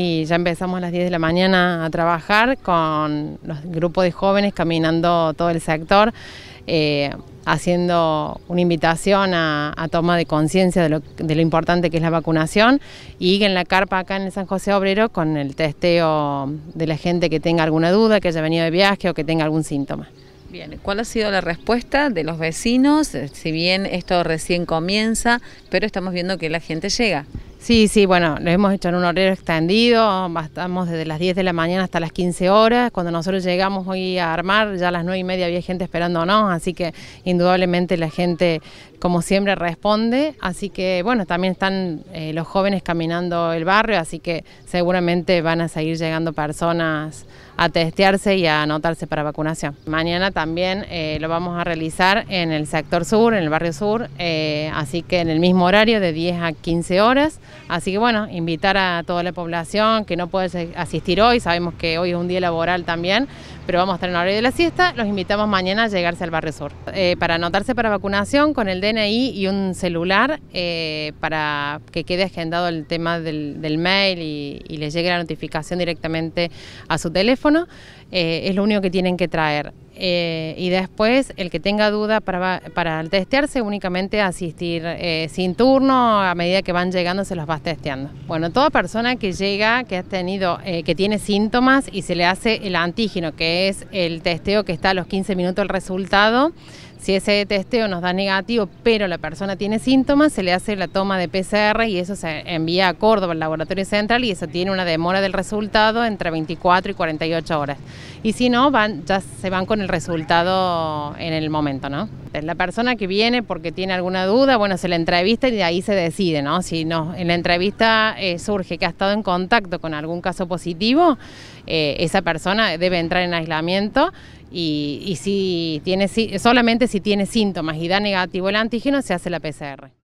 Y ya empezamos a las 10 de la mañana a trabajar con los grupos de jóvenes caminando todo el sector, eh, haciendo una invitación a, toma de conciencia de, lo, importante que es la vacunación y en la carpa acá en San José Obrero con el testeo de la gente que tenga alguna duda, que haya venido de viaje o que tenga algún síntoma. Bien, ¿cuál ha sido la respuesta de los vecinos? Si bien esto recién comienza, pero estamos viendo que la gente llega. Sí, sí, bueno, lo hemos hecho en un horario extendido, estamos desde las 10 de la mañana hasta las 15 horas, cuando nosotros llegamos hoy a armar, ya a las 9 y media había gente esperándonos, así que indudablemente la gente, como siempre, responde, así que bueno, también están eh, los jóvenes caminando el barrio, así que seguramente van a seguir llegando personas a testearse y a anotarse para vacunación. Mañana también eh, lo vamos a realizar en el sector sur, en el barrio sur, eh, así que en el mismo horario de 10 a 15 horas. Así que bueno, invitar a toda la población que no puede asistir hoy, sabemos que hoy es un día laboral también, pero vamos a estar en horario de la siesta, los invitamos mañana a llegarse al barrio sur. Eh, para anotarse para vacunación con el DNI y un celular eh, para que quede agendado el tema del, mail y, les llegue la notificación directamente a su teléfono, eh, es lo único que tienen que traer. Eh, y después el que tenga duda para, para testearse únicamente asistir eh, sin turno, a medida que van llegando se los vas testeando. Bueno, toda persona que llega, que ha tenido, eh, que tiene síntomas y se le hace el antígeno, que es el testeo que está a los 15 minutos el resultado, si ese testeo nos da negativo, pero la persona tiene síntomas, se le hace la toma de PCR y eso se envía a Córdoba, al laboratorio central, y eso tiene una demora del resultado entre 24 y 48 horas. Y si no, van, ya se van con el resultado en el momento, ¿no? La persona que viene porque tiene alguna duda, bueno, se la entrevista y de ahí se decide, ¿no? Si no, en la entrevista eh, surge que ha estado en contacto con algún caso positivo, eh, esa persona debe entrar en aislamiento y, si tiene, solamente si tiene síntomas y da negativo el antígeno, se hace la PCR.